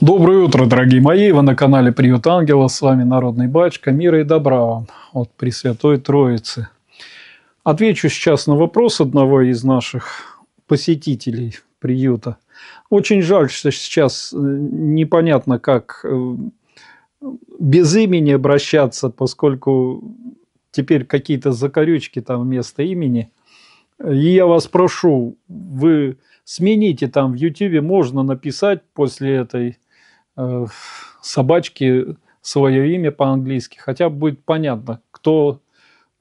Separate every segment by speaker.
Speaker 1: Доброе утро, дорогие мои! Вы на канале «Приют ангела». С вами Народный батюшка, Мира и добра вам от Пресвятой Троицы. Отвечу сейчас на вопрос одного из наших посетителей приюта. Очень жаль, что сейчас э, непонятно, как э, без имени обращаться, поскольку теперь какие-то закорючки там вместо имени. И я вас прошу, вы смените там в Ютубе можно написать после этой э, собачке свое имя по-английски, хотя будет понятно, кто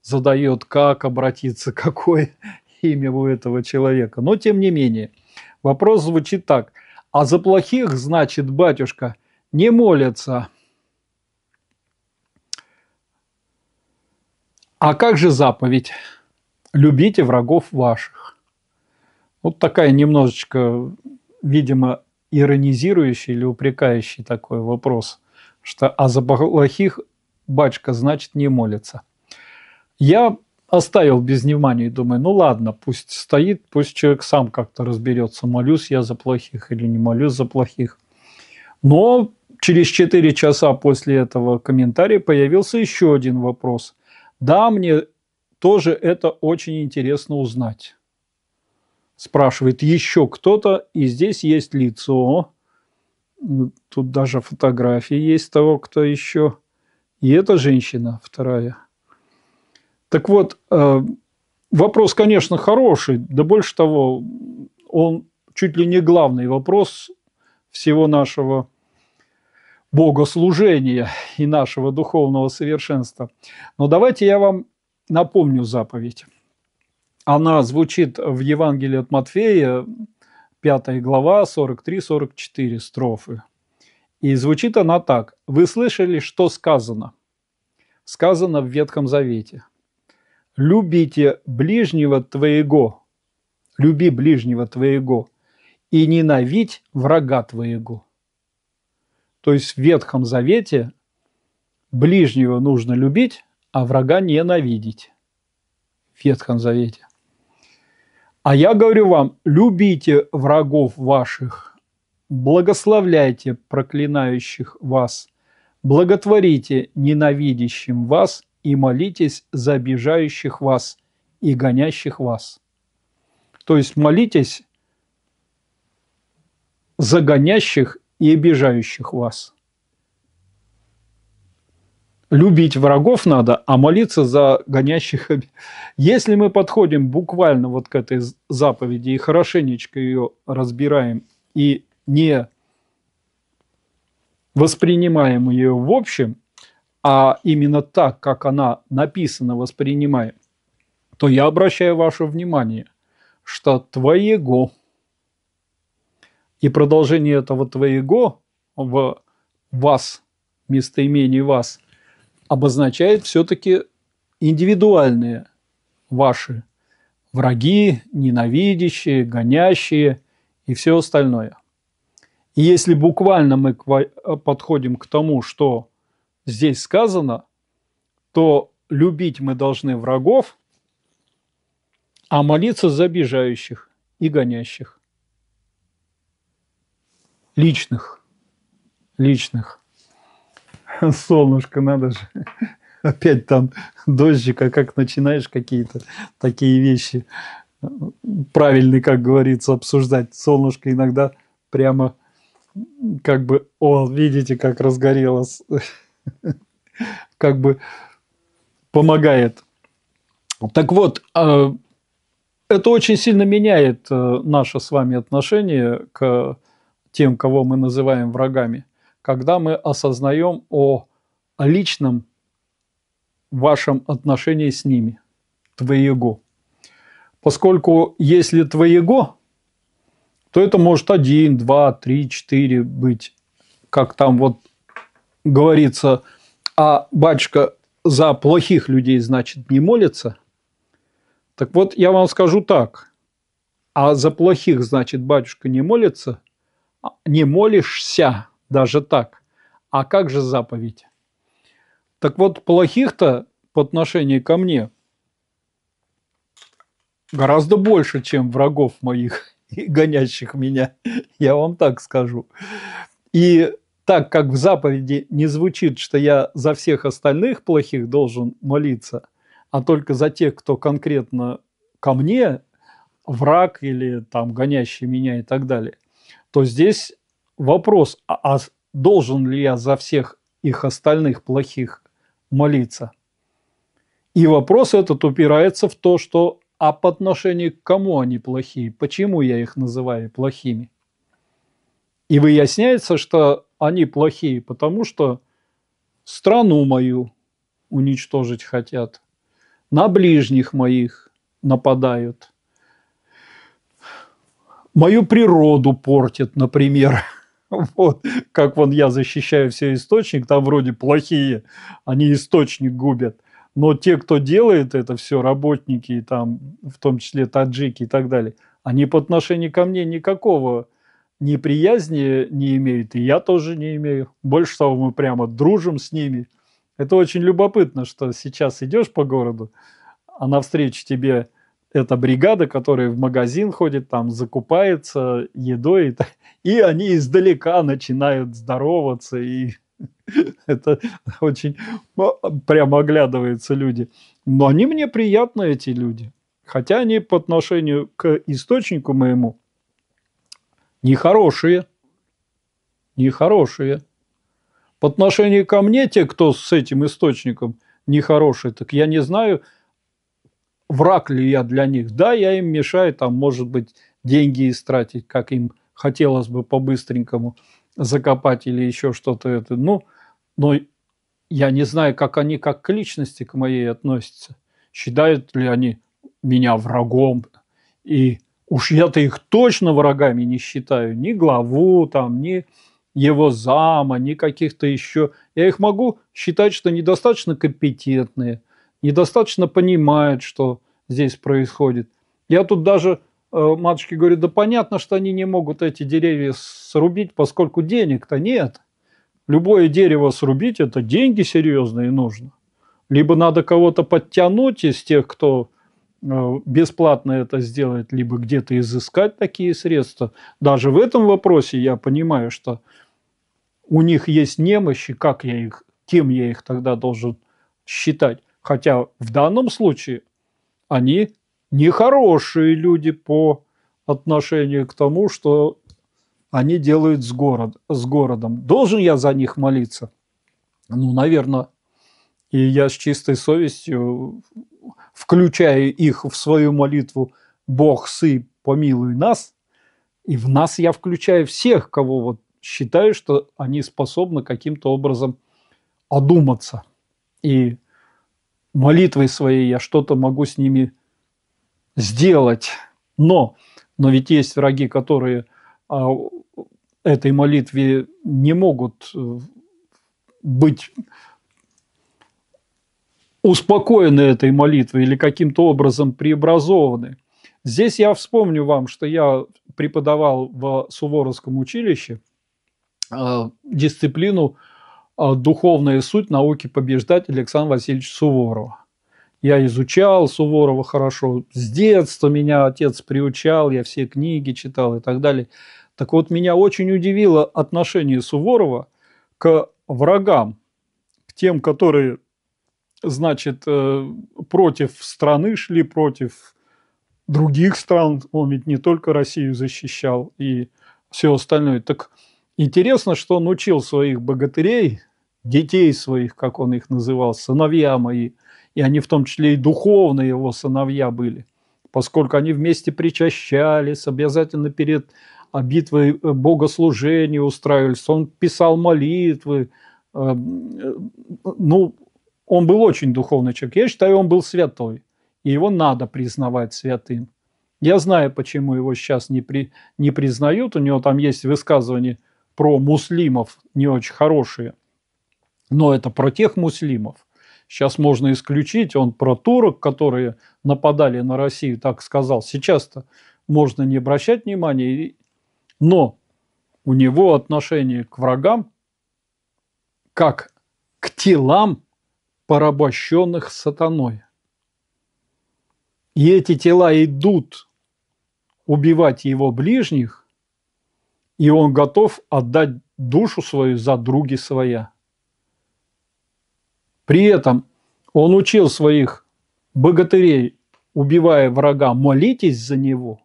Speaker 1: задает, как обратиться, какое имя у этого человека. Но тем не менее, вопрос звучит так. А за плохих, значит, батюшка, не молятся. А как же заповедь? Любите врагов ваших. Вот такая немножечко, видимо, иронизирующий или упрекающий такой вопрос, что «а за плохих бачка, значит, не молится». Я оставил без внимания и думаю, ну ладно, пусть стоит, пусть человек сам как-то разберется, молюсь я за плохих или не молюсь за плохих. Но через 4 часа после этого комментария появился еще один вопрос. Да, мне тоже это очень интересно узнать спрашивает еще кто-то, и здесь есть лицо. Тут даже фотографии есть того, кто еще. И это женщина вторая. Так вот, э, вопрос, конечно, хороший. Да больше того, он чуть ли не главный вопрос всего нашего богослужения и нашего духовного совершенства. Но давайте я вам напомню заповедь она звучит в Евангелии от Матфея, 5 глава, 43-44 строфы. И звучит она так. «Вы слышали, что сказано?» Сказано в Ветхом Завете. «Любите ближнего твоего, люби ближнего твоего, и ненавидь врага твоего». То есть в Ветхом Завете ближнего нужно любить, а врага ненавидеть. В Ветхом Завете. А я говорю вам, любите врагов ваших, благословляйте проклинающих вас, благотворите ненавидящим вас и молитесь за обижающих вас и гонящих вас. То есть молитесь за гонящих и обижающих вас – Любить врагов надо, а молиться за гонящих. Если мы подходим буквально вот к этой заповеди и хорошенечко ее разбираем и не воспринимаем ее в общем, а именно так, как она написана, воспринимаем, то я обращаю ваше внимание, что твоего и продолжение этого твоего в вас, местоимении вас – обозначает все-таки индивидуальные ваши враги, ненавидящие, гонящие и все остальное. И если буквально мы подходим к тому, что здесь сказано, то любить мы должны врагов, а молиться за обижающих и гонящих. Личных. Личных. солнышко, надо же. Опять там дождик, а как начинаешь какие-то такие вещи правильные, как говорится, обсуждать. Солнышко иногда прямо как бы, о, видите, как разгорелось, как бы помогает. Так вот, а, это очень сильно меняет э, наше с вами отношение к тем, кого мы называем врагами – когда мы осознаем о, личном вашем отношении с ними, твоего. Поскольку если твоего, то это может один, два, три, четыре быть, как там вот говорится, а батюшка за плохих людей, значит, не молится. Так вот, я вам скажу так. А за плохих, значит, батюшка не молится, «А, не молишься, даже так. А как же заповедь? Так вот, плохих-то по отношению ко мне гораздо больше, чем врагов моих и гонящих меня, я вам так скажу. И так как в заповеди не звучит, что я за всех остальных плохих должен молиться, а только за тех, кто конкретно ко мне враг или там гонящий меня и так далее, то здесь вопрос, а, а должен ли я за всех их остальных плохих молиться? И вопрос этот упирается в то, что а по отношению к кому они плохие, почему я их называю плохими? И выясняется, что они плохие, потому что страну мою уничтожить хотят, на ближних моих нападают, мою природу портят, например – Вот, как вон я защищаю все источник, там вроде плохие, они источник губят. Но те, кто делает это все, работники, там, в том числе таджики и так далее, они по отношению ко мне никакого неприязни не имеют, и я тоже не имею. Больше того, мы прямо дружим с ними. Это очень любопытно, что сейчас идешь по городу, а навстречу тебе это бригада, которая в магазин ходит, там закупается едой, и они издалека начинают здороваться, и это очень а, прямо оглядываются люди. Но они мне приятны, эти люди. Хотя они по отношению к источнику моему нехорошие. Нехорошие. По отношению ко мне те, кто с этим источником нехорошие, так я не знаю, враг ли я для них? Да, я им мешаю, там, может быть, деньги истратить, как им хотелось бы по-быстренькому закопать или еще что-то это. Ну, но я не знаю, как они как к личности к моей относятся. Считают ли они меня врагом? И уж я-то их точно врагами не считаю. Ни главу там, ни его зама, ни каких-то еще. Я их могу считать, что недостаточно компетентные – недостаточно понимают, что здесь происходит. Я тут даже э, матушке говорю, да понятно, что они не могут эти деревья срубить, поскольку денег-то нет. Любое дерево срубить – это деньги серьезные нужно. Либо надо кого-то подтянуть из тех, кто э, бесплатно это сделает, либо где-то изыскать такие средства. Даже в этом вопросе я понимаю, что у них есть немощи, как я их, кем я их тогда должен считать. Хотя в данном случае они нехорошие люди по отношению к тому, что они делают с, город, с городом. Должен я за них молиться? Ну, наверное. И я с чистой совестью, включаю их в свою молитву «Бог, сы, помилуй нас», и в нас я включаю всех, кого вот считаю, что они способны каким-то образом одуматься и молитвой своей я что-то могу с ними сделать. Но, но ведь есть враги, которые а, этой молитве не могут э, быть успокоены этой молитвой или каким-то образом преобразованы. Здесь я вспомню вам, что я преподавал в Суворовском училище а, дисциплину а, духовная суть науки побеждать Александра Васильевича Суворова. Я изучал Суворова хорошо. С детства меня отец приучал, я все книги читал и так далее. Так вот, меня очень удивило отношение Суворова к врагам, к тем, которые, значит, э, против страны шли, против других стран. Он ведь не только Россию защищал и все остальное. Так Интересно, что он учил своих богатырей, детей своих, как он их называл, сыновья мои, и они в том числе и духовные его сыновья были, поскольку они вместе причащались, обязательно перед битвой э, богослужения устраивались, он писал молитвы, э, э, ну, он был очень духовный человек. Я считаю, он был святой, и его надо признавать святым. Я знаю, почему его сейчас не, при, не признают. У него там есть высказывание про муслимов не очень хорошие, но это про тех муслимов. Сейчас можно исключить, он про турок, которые нападали на Россию, так сказал. Сейчас-то можно не обращать внимания, но у него отношение к врагам как к телам, порабощенных сатаной. И эти тела идут убивать его ближних, и он готов отдать душу свою за други своя. При этом он учил своих богатырей, убивая врага, молитесь за него.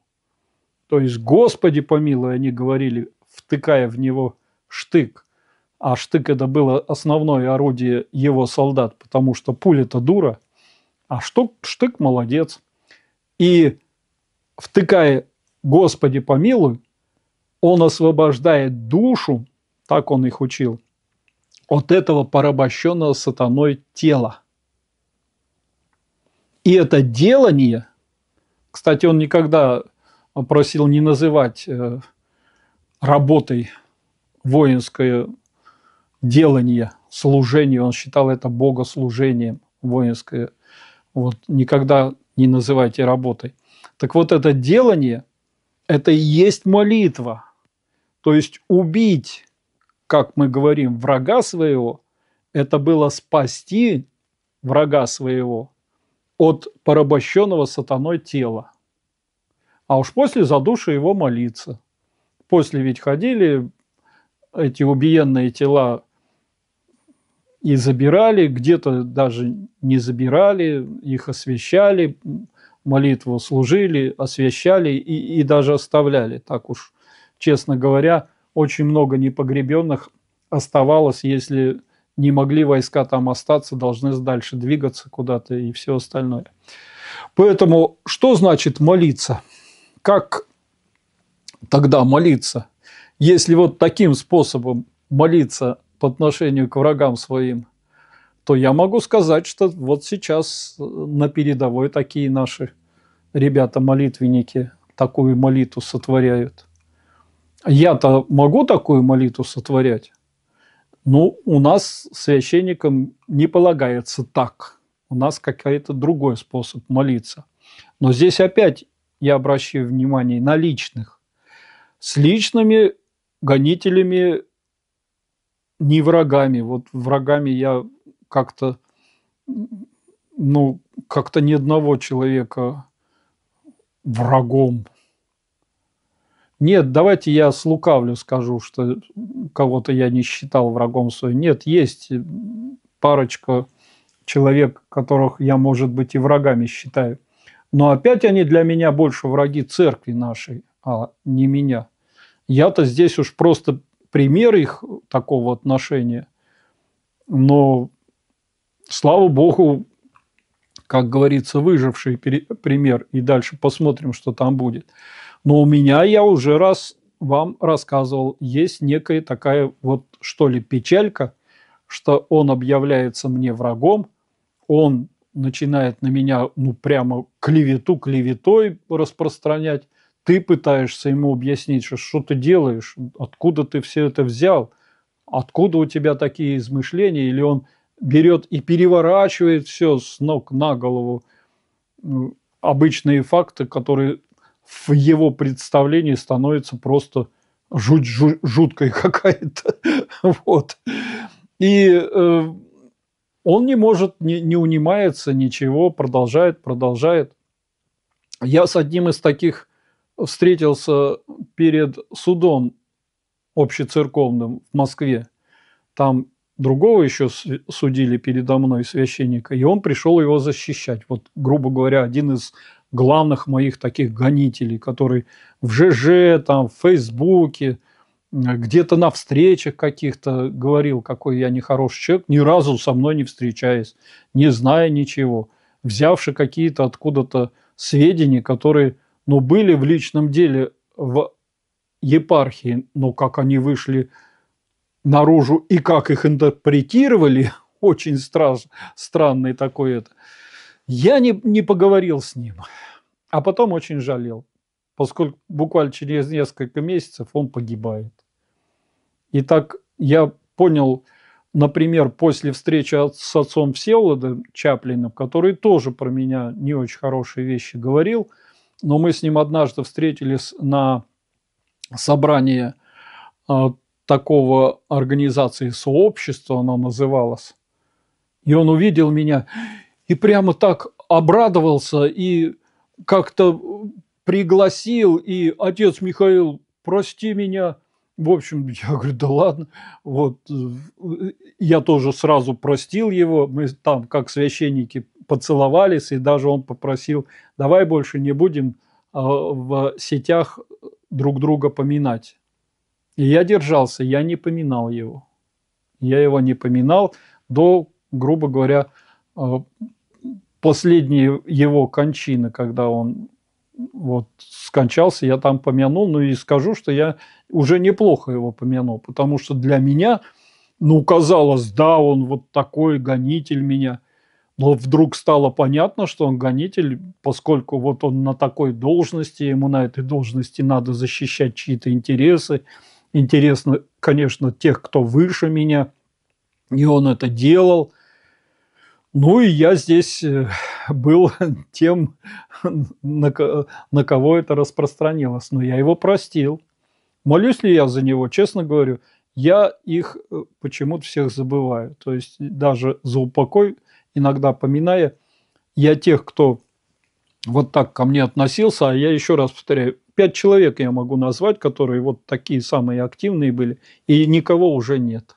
Speaker 1: То есть, Господи помилуй, они говорили, втыкая в него штык. А штык это было основное орудие его солдат, потому что пуля-то дура, а штук штык молодец. И втыкая «Господи помилуй», он освобождает душу, так он их учил, от этого порабощенного сатаной тела. И это делание, кстати, он никогда просил не называть э, работой воинское делание, служение, он считал это богослужением воинское. Вот никогда не называйте работой. Так вот это делание, это и есть молитва – то есть убить, как мы говорим, врага своего, это было спасти врага своего от порабощенного сатаной тела. А уж после за душу его молиться. После ведь ходили эти убиенные тела и забирали, где-то даже не забирали, их освещали, молитву служили, освещали и, и даже оставляли. Так уж честно говоря, очень много непогребенных оставалось, если не могли войска там остаться, должны дальше двигаться куда-то и все остальное. Поэтому что значит молиться? Как тогда молиться? Если вот таким способом молиться по отношению к врагам своим, то я могу сказать, что вот сейчас э, на передовой такие наши ребята-молитвенники такую молитву сотворяют – я-то могу такую молитву сотворять, но ну, у нас священникам не полагается так. У нас какой-то другой способ молиться. Но здесь опять я обращаю внимание на личных. С личными гонителями не врагами. Вот врагами я как-то, ну, как-то ни одного человека врагом нет, давайте я с слукавлю, скажу, что кого-то я не считал врагом своим. Нет, есть э, парочка человек, которых я, может быть, и врагами считаю. Но опять они для меня больше враги церкви нашей, а не меня. Я-то здесь уж просто пример их такого отношения. Но, слава богу, как говорится, выживший пример, и дальше посмотрим, что там будет. Но у меня, я уже раз вам рассказывал, есть некая такая вот что ли печалька, что он объявляется мне врагом, он начинает на меня ну прямо клевету клеветой распространять. Ты пытаешься ему объяснить, что, что ты делаешь, откуда ты все это взял, откуда у тебя такие измышления, или он берет и переворачивает все с ног на голову обычные факты, которые в его представлении становится просто жуть, жуть жуткой какая-то. вот. И э, он не может, не, не унимается, ничего, продолжает, продолжает. Я с одним из таких встретился перед судом общецерковным в Москве. Там другого еще судили передо мной священника, и он пришел его защищать. Вот, грубо говоря, один из главных моих таких гонителей, который в ЖЖ, там, в Фейсбуке, э, где-то на встречах каких-то говорил, какой я нехороший человек, ни разу со мной не встречаясь, не зная ничего, взявши какие-то откуда-то сведения, которые, ну, были в личном деле в епархии, но как они вышли наружу и как их интерпретировали, очень страш, странный такой это. Я не, не поговорил с ним, а потом очень жалел, поскольку буквально через несколько месяцев он погибает. И так я понял, например, после встречи с отцом Всеволодом Чаплиным, который тоже про меня не очень хорошие вещи говорил, но мы с ним однажды встретились на собрании э, такого организации сообщества, оно называлось, и он увидел меня и прямо так обрадовался и как-то пригласил, и отец Михаил, прости меня. В общем, я говорю, да ладно. Вот э, я тоже сразу простил его. Мы там, как священники, поцеловались, и даже он попросил, давай больше не будем э, в сетях друг друга поминать. И я держался, я не поминал его. Я его не поминал до, грубо говоря, э, последние его кончины, когда он вот скончался, я там помянул, ну и скажу, что я уже неплохо его помянул, потому что для меня, ну, казалось, да, он вот такой гонитель меня, но вдруг стало понятно, что он гонитель, поскольку вот он на такой должности, ему на этой должности надо защищать чьи-то интересы, интересно, конечно, тех, кто выше меня, и он это делал – ну и я здесь э, был тем, на, на кого это распространилось. Но я его простил. Молюсь ли я за него? Честно говорю, я их э, почему-то всех забываю. То есть даже за упокой, иногда поминая, я тех, кто вот так ко мне относился, а я еще раз повторяю, пять человек я могу назвать, которые вот такие самые активные были, и никого уже нет.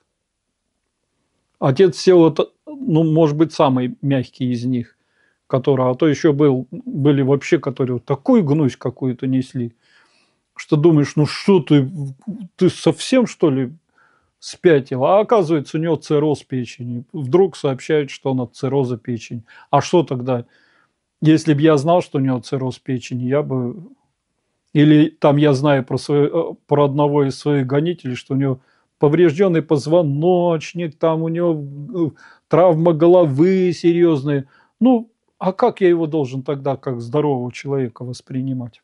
Speaker 1: Отец Всеволод ну, может быть, самый мягкий из них, которого, а то еще был, были вообще, которые вот такую гнусь какую-то несли, что думаешь, ну что ты, ты совсем, что ли, спятил? А оказывается, у него цирроз печени. Вдруг сообщают, что он от цирроза печени. А что тогда? Если бы я знал, что у него цирроз печени, я бы... Или там я знаю про, свое, э, про одного из своих гонителей, что у него поврежденный позвоночник, там у него э, травма головы серьезные. Ну, а как я его должен тогда как здорового человека воспринимать?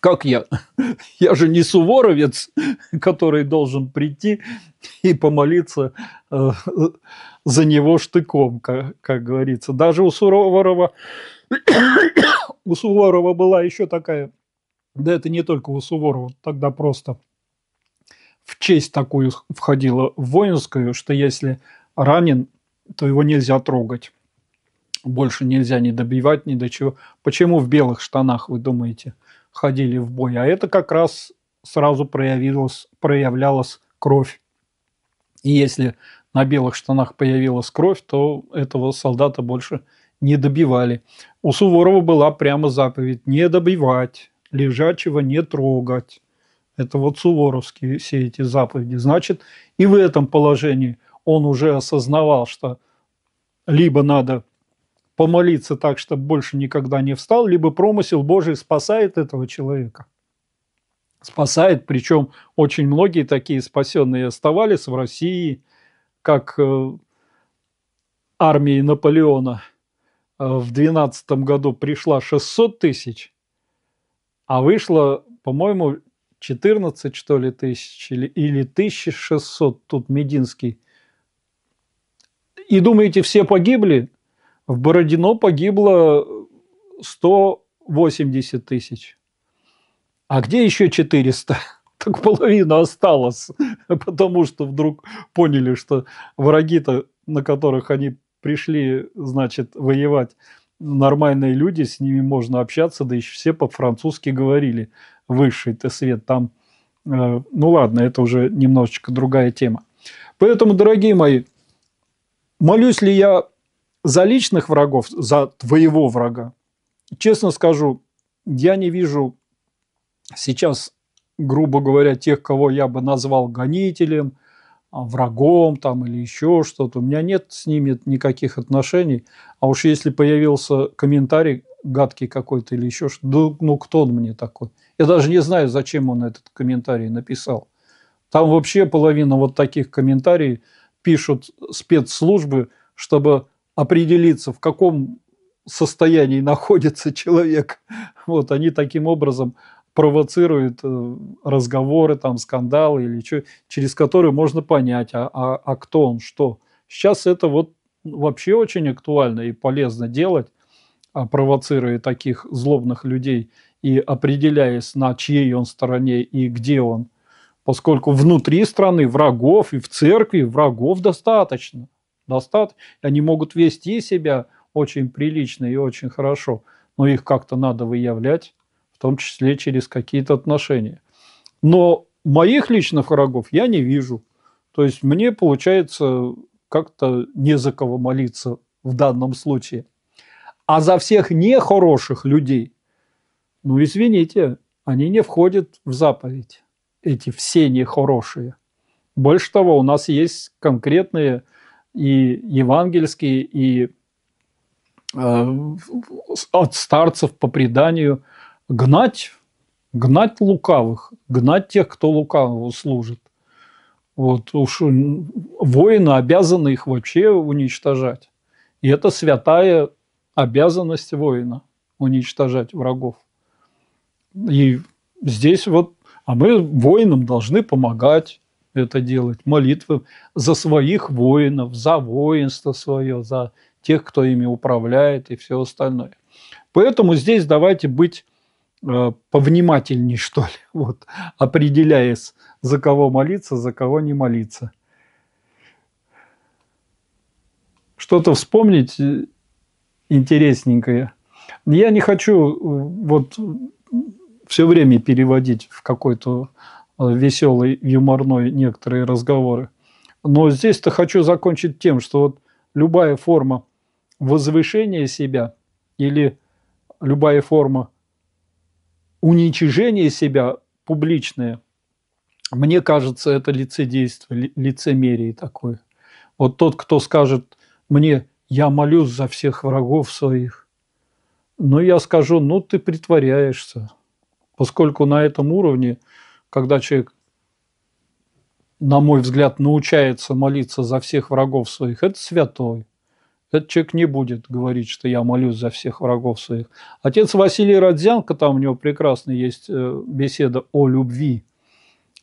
Speaker 1: Как я? Я же не суворовец, который должен прийти и помолиться э, за него штыком, как, как говорится. Даже у Суворова, у Суворова была еще такая, да это не только у Суворова, тогда просто в честь такую входила в воинскую, что если ранен, то его нельзя трогать. Больше нельзя не добивать ни до чего. Почему в белых штанах, вы думаете, ходили в бой? А это как раз сразу проявилось, проявлялась кровь. И если на белых штанах появилась кровь, то этого солдата больше не добивали. У Суворова была прямо заповедь «не добивать», «лежачего не трогать». Это вот суворовские все эти заповеди. Значит, и в этом положении – он уже осознавал, что либо надо помолиться так, чтобы больше никогда не встал, либо промысел Божий спасает этого человека. Спасает, причем очень многие такие спасенные оставались в России, как э, армии Наполеона э, в 12 году пришла 600 тысяч, а вышло, по-моему, 14, что ли, тысяч или, или 1600, тут Мединский и думаете, все погибли? В Бородино погибло 180 тысяч. А где еще 400? Так половина осталась, потому что вдруг поняли, что враги-то, на которых они пришли, значит, воевать, нормальные люди, с ними можно общаться, да еще все по-французски говорили, высший-то свет там. Э, ну ладно, это уже немножечко другая тема. Поэтому, дорогие мои, Молюсь ли я за личных врагов, за твоего врага? Честно скажу, я не вижу сейчас, грубо говоря, тех, кого я бы назвал гонителем, а, врагом там или еще что-то. У меня нет с ними никаких отношений. А уж если появился комментарий гадкий какой-то или еще что-то, ну кто он мне такой? Я даже не знаю, зачем он этот комментарий написал. Там вообще половина вот таких комментариев – пишут спецслужбы, чтобы определиться, в каком состоянии находится человек. Вот они таким образом провоцируют э, разговоры, там, скандалы или что, через которые можно понять, а, а, а кто он, что. Сейчас это вот вообще очень актуально и полезно делать, а, провоцируя таких злобных людей и определяясь, на чьей он стороне и где он – поскольку внутри страны врагов и в церкви врагов достаточно. достаточно. Они могут вести себя очень прилично и очень хорошо, но их как-то надо выявлять, в том числе через какие-то отношения. Но моих личных врагов я не вижу. То есть мне получается как-то не за кого молиться в данном случае. А за всех нехороших людей, ну извините, они не входят в заповедь эти все нехорошие. Больше того, у нас есть конкретные и евангельские, и э, от старцев по преданию гнать, гнать лукавых, гнать тех, кто лукавого служит. Вот уж воины обязаны их вообще уничтожать. И это святая обязанность воина – уничтожать врагов. И здесь вот а мы воинам должны помогать это делать, молитвы за своих воинов, за воинство свое, за тех, кто ими управляет и все остальное. Поэтому здесь давайте быть э, повнимательней, что ли, вот, определяясь, за кого молиться, за кого не молиться. Что-то вспомнить э, интересненькое. Я не хочу э, вот все время переводить в какой-то э, веселый, юморной некоторые разговоры. Но здесь-то хочу закончить тем, что вот любая форма возвышения себя или любая форма уничижения себя публичная, мне кажется, это лицедейство, лицемерие такое. Вот тот, кто скажет мне, я молюсь за всех врагов своих, но я скажу, ну ты притворяешься, Поскольку на этом уровне, когда человек, на мой взгляд, научается молиться за всех врагов своих, это святой. Этот человек не будет говорить, что я молюсь за всех врагов своих. Отец Василий Родзянко, там у него прекрасно есть э, беседа о любви,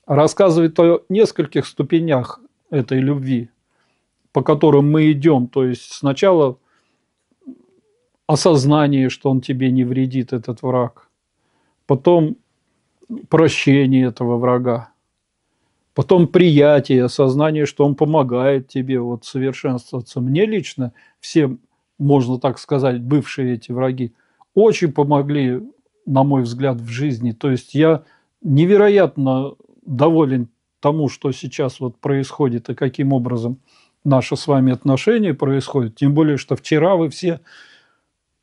Speaker 1: рассказывает о нескольких ступенях этой любви, по которым мы идем. То есть сначала осознание, что он тебе не вредит, этот враг потом прощение этого врага, потом приятие, осознание, что он помогает тебе вот совершенствоваться. Мне лично все, можно так сказать, бывшие эти враги очень помогли, на мой взгляд, в жизни. То есть я невероятно доволен тому, что сейчас вот происходит и каким образом наши с вами отношения происходят. Тем более, что вчера вы все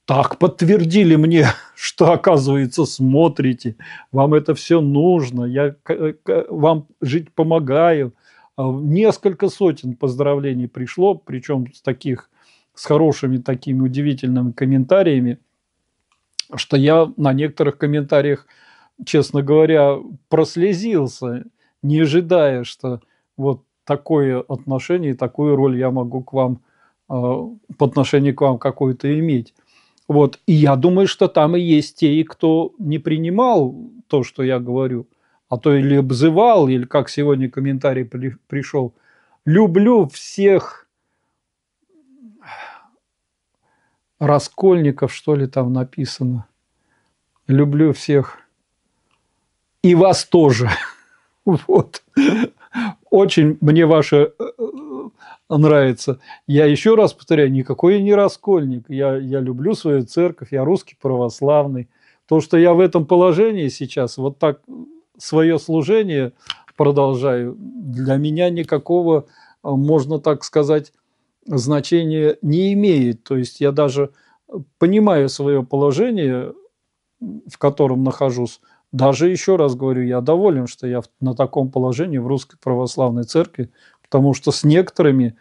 Speaker 1: так подтвердили мне, что, оказывается, смотрите, вам это все нужно, я вам жить помогаю. А, несколько сотен поздравлений пришло, причем с таких, с хорошими такими удивительными комментариями, что я на некоторых комментариях, честно говоря, прослезился, не ожидая, что вот такое отношение такую роль я могу к вам, а, по отношению к вам какую-то иметь. Вот. И я думаю, что там и есть те, кто не принимал то, что я говорю, а то или обзывал, или как сегодня комментарий при, пришел. Люблю всех раскольников, что ли там написано. Люблю всех. И вас тоже. Вот. Очень мне ваше э, нравится. Я еще раз повторяю, никакой я не раскольник. Я, я люблю свою церковь, я русский православный. То, что я в этом положении сейчас, вот так свое служение продолжаю, для меня никакого, можно так сказать, значения не имеет. То есть я даже понимаю свое положение, в котором нахожусь, даже еще раз говорю, я доволен, что я на таком положении в Русской Православной Церкви потому что с некоторыми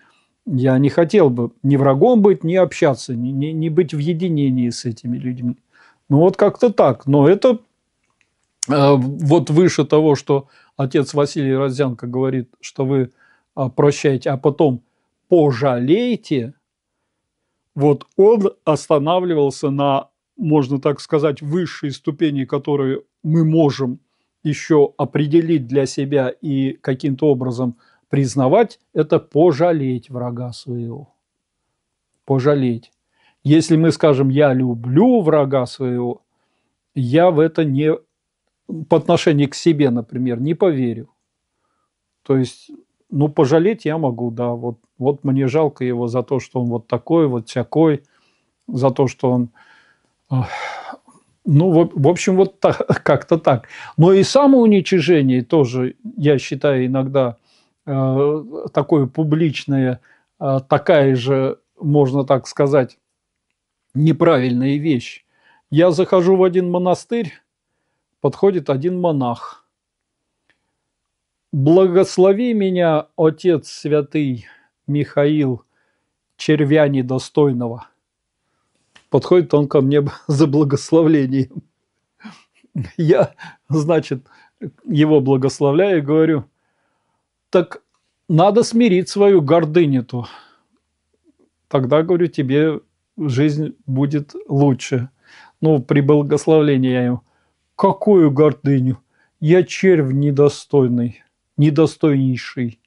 Speaker 1: я не хотел бы ни врагом быть, ни общаться, ни, ни, ни быть в единении с этими людьми. Ну вот как-то так. Но это э, вот выше того, что отец Василий Розянко говорит, что вы э, а, прощаете, а потом пожалеете, вот он останавливался на, можно так сказать, высшей ступени, которую мы можем еще определить для себя и каким-то образом – Признавать – это пожалеть врага своего. Пожалеть. Если мы скажем «я люблю врага своего», я в это не, по отношению к себе, например, не поверю. То есть, ну, пожалеть я могу, да, вот, вот мне жалко его за то, что он вот такой, вот всякой, за то, что он... Ну, в, общем, вот как-то так. Но и самоуничижение тоже, я считаю, иногда – Э, такое публичное, э, такая же, можно так сказать, неправильная вещь. Я захожу в один монастырь, подходит один монах. «Благослови меня, Отец Святый Михаил, червя недостойного». Подходит он ко мне за благословлением. Я, значит, его благословляю и говорю, так надо смирить свою гордыню-то. Тогда, говорю, тебе жизнь будет лучше. Ну, при благословлении я ему. Какую гордыню? Я червь недостойный, недостойнейший.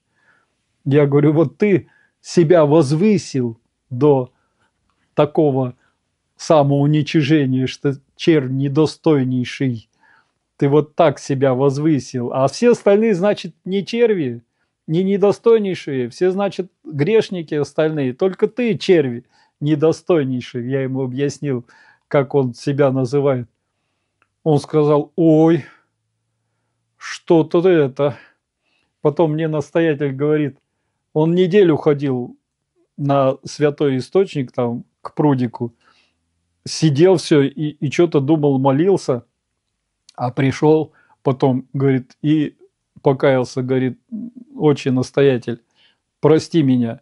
Speaker 1: Я говорю, вот ты себя возвысил до такого самоуничижения, что червь недостойнейший. Ты вот так себя возвысил. А все остальные, значит, не черви не недостойнейшие, все, значит, грешники остальные, только ты, черви, недостойнейший, я ему объяснил, как он себя называет. Он сказал, ой, что-то это. Потом мне настоятель говорит, он неделю ходил на святой источник, там, к прудику, сидел все и, и что-то думал, молился, а пришел потом, говорит, и покаялся, говорит, отче настоятель, прости меня,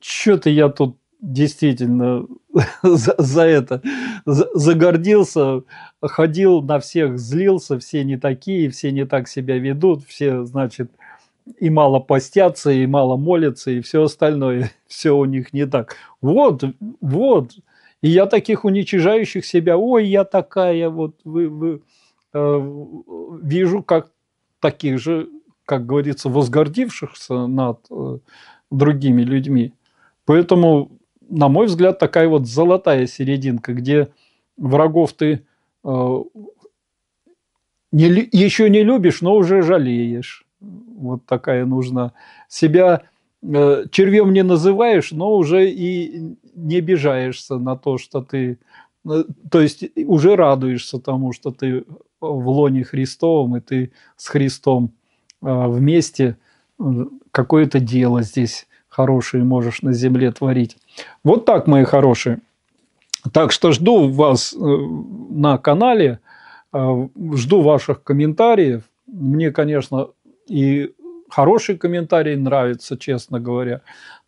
Speaker 1: что ты я тут действительно за, за это за, загордился, ходил на всех, злился, все не такие, все не так себя ведут, все, значит, и мало постятся, и мало молятся, и все остальное, все у них не так. Вот, вот, и я таких уничижающих себя, ой, я такая, вот вы, вы э, вижу, как таких же как говорится, возгордившихся над э, другими людьми. Поэтому, на мой взгляд, такая вот золотая серединка, где врагов ты э, не, еще не любишь, но уже жалеешь. Вот такая нужна. Себя э, червем не называешь, но уже и не обижаешься на то, что ты... Э, то есть уже радуешься тому, что ты в лоне Христовом, и ты с Христом а, вместе какое-то дело здесь хорошее можешь на земле творить. Вот так, мои хорошие. Так что жду вас э, на канале, а, жду ваших комментариев. Мне, конечно, и хороший комментарий нравится, честно говоря.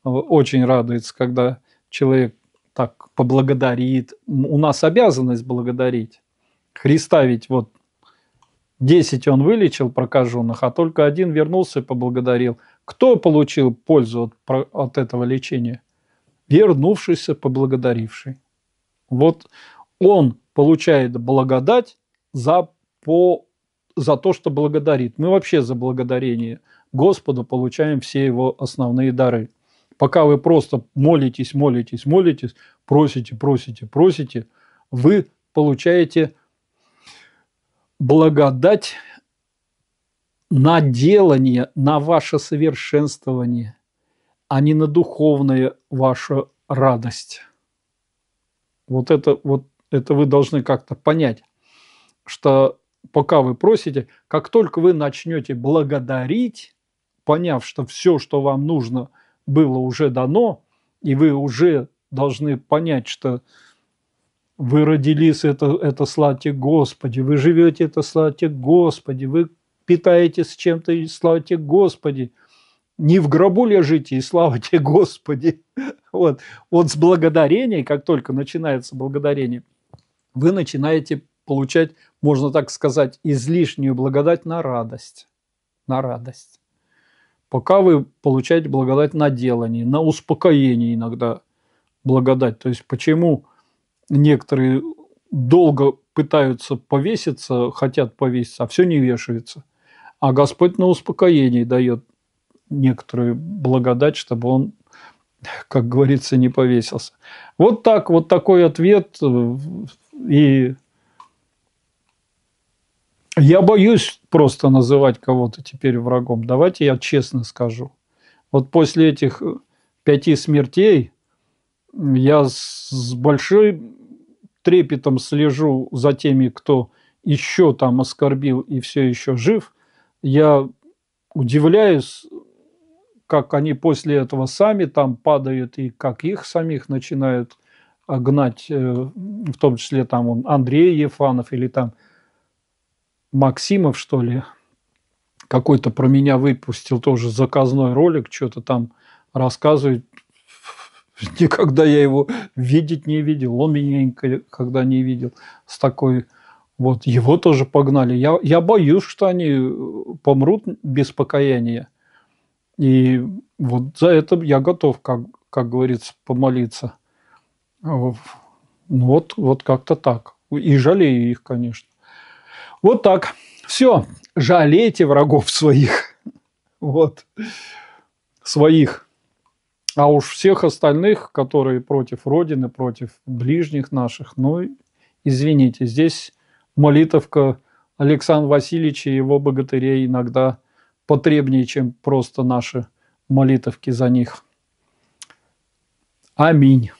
Speaker 1: Э, очень радуется, когда человек так поблагодарит. У нас обязанность благодарить. Христа ведь вот 10 он вылечил прокаженных, а только один вернулся и поблагодарил. Кто получил пользу от, от этого лечения? Вернувшийся, поблагодаривший. Вот он получает благодать за, по, за то, что благодарит. Мы вообще за благодарение Господу получаем все его основные дары. Пока вы просто молитесь, молитесь, молитесь, просите, просите, просите, вы получаете благодать благодать на делание, на ваше совершенствование, а не на духовную вашу радость. Вот это, вот это вы должны как-то понять, что пока вы просите, как только вы начнете благодарить, поняв, что все, что вам нужно, было уже дано, и вы уже должны понять, что вы родились, это, это славьте Господи. Вы живете, это славьте Господи. Вы питаетесь чем-то, и славьте Господи. Не в гробу лежите, и славьте Господи. Вот. вот с благодарения, как только начинается благодарение, вы начинаете получать, можно так сказать, излишнюю благодать на радость. На радость. Пока вы получаете благодать на делание, на успокоение иногда благодать. То есть почему некоторые долго пытаются повеситься, хотят повеситься, а все не вешается. А Господь на успокоение дает некоторую благодать, чтобы он, как говорится, не повесился. Вот так, вот такой ответ. И я боюсь просто называть кого-то теперь врагом. Давайте я честно скажу. Вот после этих пяти смертей я с большой трепетом слежу за теми, кто еще там оскорбил и все еще жив. Я удивляюсь, как они после этого сами там падают и как их самих начинают э, гнать, э, в том числе там он Андрей Ефанов или там Максимов, что ли, какой-то про меня выпустил тоже заказной ролик, что-то там рассказывает Никогда я его видеть не видел, он меня никогда не видел с такой... Вот его тоже погнали. Я, я боюсь, что они э, помрут без покаяния. И вот за это я готов, как, как говорится, помолиться. Ну вот, вот как-то так. И жалею их, конечно. Вот так. Все. Жалейте врагов своих. Вот. Своих. А уж всех остальных, которые против Родины, против ближних наших, ну, извините, здесь молитовка Александра Васильевича и его богатырей иногда потребнее, чем просто наши молитовки за них. Аминь.